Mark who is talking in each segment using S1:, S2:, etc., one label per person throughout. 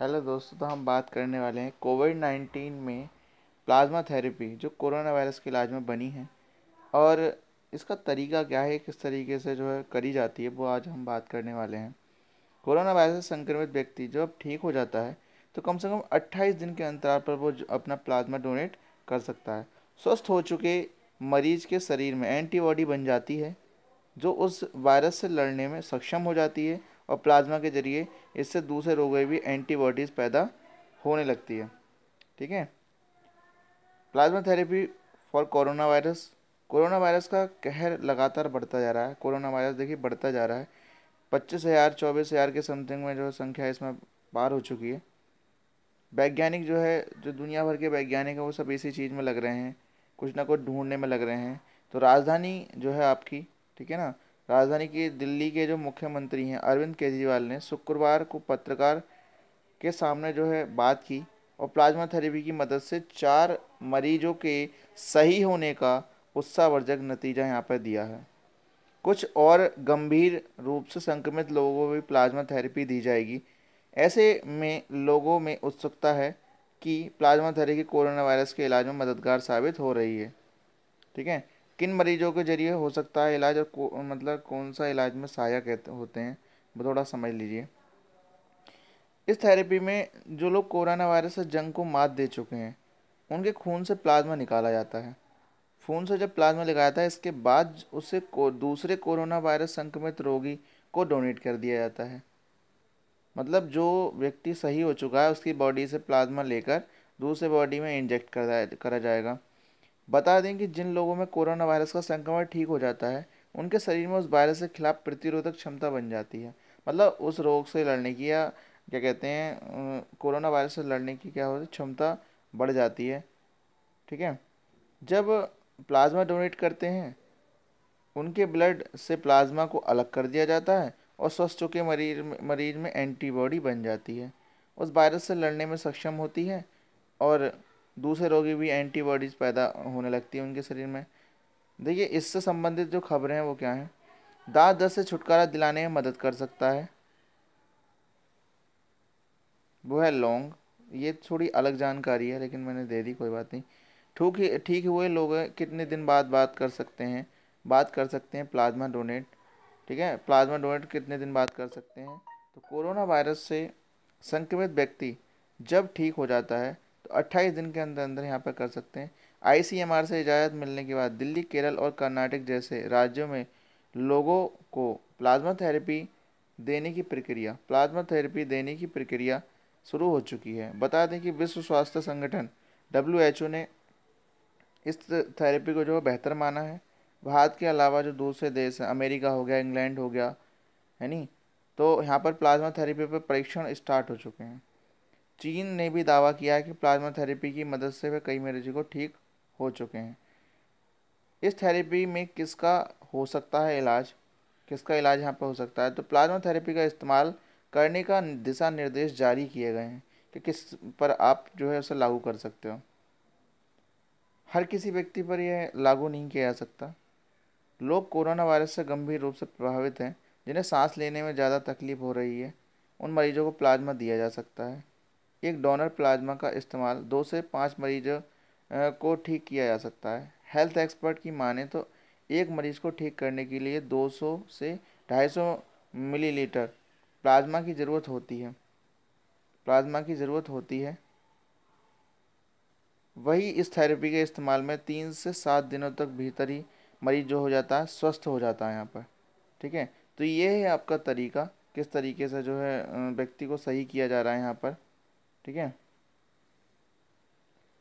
S1: hello दोस्तों तो हम बात करने वाले हैं कोविड नाइन्टीन में प्लाज्मा थेरेपी जो कोरोना वायरस के इलाज में बनी है और इसका तरीका क्या है किस तरीके से जो है करी जाती है वो आज हम बात करने वाले हैं कोरोना वायरस से संक्रमित व्यक्ति जब ठीक हो जाता है तो कम से कम 28 दिन के अंतराल पर वो अपना प्लाज्मा डोनेट कर सकता है स्वस्थ हो चुके मरीज के शरीर में एंटीबॉडी बन जाती है जो उस वायरस से लड़ने में सक्षम हो जाती है और प्लाज्मा के जरिए इससे दूसरे रोगों में भी एंटीबॉडीज़ पैदा होने लगती है ठीक है plasma therapy for corona virus corona virus का कहर लगातार बढ़ता जा रहा है कोरोना वायरस देखिए बढ़ता जा रहा है पच्चीस हज़ार चौबीस हज़ार के समथिंग में जो संख्या इसमें पार हो चुकी है वैज्ञानिक जो है जो दुनिया भर के वैज्ञानिक हैं वो सब इसी चीज़ में लग रहे हैं कुछ ना कुछ ढूंढने में लग रहे हैं तो राजधानी जो है आपकी ठीक है ना राजधानी की दिल्ली के जो मुख्यमंत्री हैं अरविंद केजरीवाल ने शुक्रवार को पत्रकार के सामने जो है बात की और प्लाज्मा थेरेपी की मदद से चार मरीजों के सही होने का उत्साहवर्जक नतीजा यहाँ पर दिया है कुछ और गंभीर रूप से संक्रमित लोगों को भी प्लाज्मा थेरेपी दी जाएगी ऐसे में लोगों में उत्सुकता है कि प्लाज्मा थेरेपी कोरोना वायरस के इलाज में मददगार साबित हो रही है ठीक है किन मरीजों के जरिए हो सकता है इलाज और को, मतलब कौन सा इलाज में सहायक होते हैं वो थोड़ा समझ लीजिए इस थेरेपी में जो लोग कोरोना वायरस से जंग को मात दे चुके हैं उनके खून से प्लाज्मा निकाला जाता है खून से जब प्लाज्मा लगाया जाता है इसके बाद उसे को, दूसरे कोरोना वायरस संक्रमित रोगी को डोनेट कर दिया जाता है मतलब जो व्यक्ति सही हो चुका है उसकी बॉडी से प्लाज्मा लेकर दूसरे बॉडी में इंजेक्ट करा करा जाएगा बता दें कि जिन लोगों में कोरोना वायरस का संक्रमण ठीक हो जाता है उनके शरीर में उस वायरस के खिलाफ प्रतिरोधक क्षमता बन जाती है मतलब उस रोग से लड़ने की या क्या कहते हैं कोरोना वायरस से लड़ने की क्या होती है क्षमता बढ़ जाती है ठीक है जब प्लाज्मा डोनेट करते हैं उनके ब्लड से प्लाज्मा को अलग कर दिया जाता है और स्वस्थ चुके मरीज मरीज में एंटीबॉडी बन जाती है उस वायरस से लड़ने में सक्षम होती है और दूसरे रोगी भी एंटीबॉडीज़ पैदा होने लगती है उनके शरीर में देखिए इससे संबंधित जो खबरें हैं वो क्या हैं दाँत दर्द से छुटकारा दिलाने में मदद कर सकता है वो है लौंग ये थोड़ी अलग जानकारी है लेकिन मैंने दे दी कोई बात नहीं ठूक ही ठीक हुए लोग कितने दिन बाद बात कर सकते हैं बात कर सकते हैं प्लाज्मा डोनेट ठीक है प्लाज्मा डोनेट कितने दिन बाद कर सकते हैं तो कोरोना वायरस से संक्रमित व्यक्ति जब ठीक हो जाता है तो अट्ठाईस दिन के अंदर अंदर यहाँ पर कर सकते हैं आईसीएमआर से इजाज़त मिलने के बाद दिल्ली केरल और कर्नाटक जैसे राज्यों में लोगों को प्लाज्मा थेरेपी देने की प्रक्रिया प्लाज्मा थेरेपी देने की प्रक्रिया शुरू हो चुकी है बता दें कि विश्व स्वास्थ्य संगठन डब्ल्यू ने इस थेरेपी को जो है बेहतर माना है भारत के अलावा जो दूसरे देश हैं अमेरिका हो गया इंग्लैंड हो गया है नी तो यहाँ पर प्लाज्मा थेरेपी पर परीक्षण स्टार्ट हो चुके हैं चीन ने भी दावा किया है कि प्लाज्मा थेरेपी की मदद से वे कई मरीजों को ठीक हो चुके हैं इस थेरेपी में किसका हो सकता है इलाज किसका इलाज यहाँ पर हो सकता है तो प्लाज्मा थेरेपी का इस्तेमाल करने का दिशा निर्देश जारी किए गए हैं कि किस पर आप जो है उसे लागू कर सकते हो हर किसी व्यक्ति पर यह लागू नहीं किया जा सकता लोग कोरोना वायरस से गंभीर रूप से प्रभावित हैं जिन्हें सांस लेने में ज़्यादा तकलीफ हो रही है उन मरीजों को प्लाज्मा दिया जा सकता है एक डोनर प्लाज्मा का इस्तेमाल दो से पाँच मरीजों को ठीक किया जा सकता है हेल्थ एक्सपर्ट की माने तो एक मरीज को ठीक करने के लिए 200 से 250 मिलीलीटर प्लाज्मा की ज़रूरत होती है प्लाज्मा की ज़रूरत होती है वही इस थेरेपी के इस्तेमाल में तीन से सात दिनों तक भीतर ही मरीज जो हो जाता है स्वस्थ हो जाता है यहाँ पर ठीक है तो ये है आपका तरीका किस तरीके से जो है व्यक्ति को सही किया जा रहा है यहाँ पर ठीक है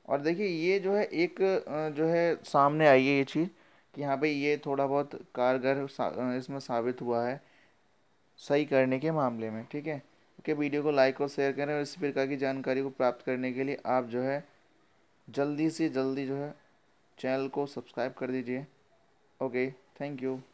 S1: और देखिए ये जो है एक जो है सामने आई है ये चीज़ कि यहाँ पे ये थोड़ा बहुत कारगर इसमें साबित हुआ है सही करने के मामले में ठीक है ओके वीडियो को लाइक और शेयर करें और इसी प्रकार की जानकारी को प्राप्त करने के लिए आप जो है जल्दी से जल्दी जो है चैनल को सब्सक्राइब कर दीजिए ओके थैंक यू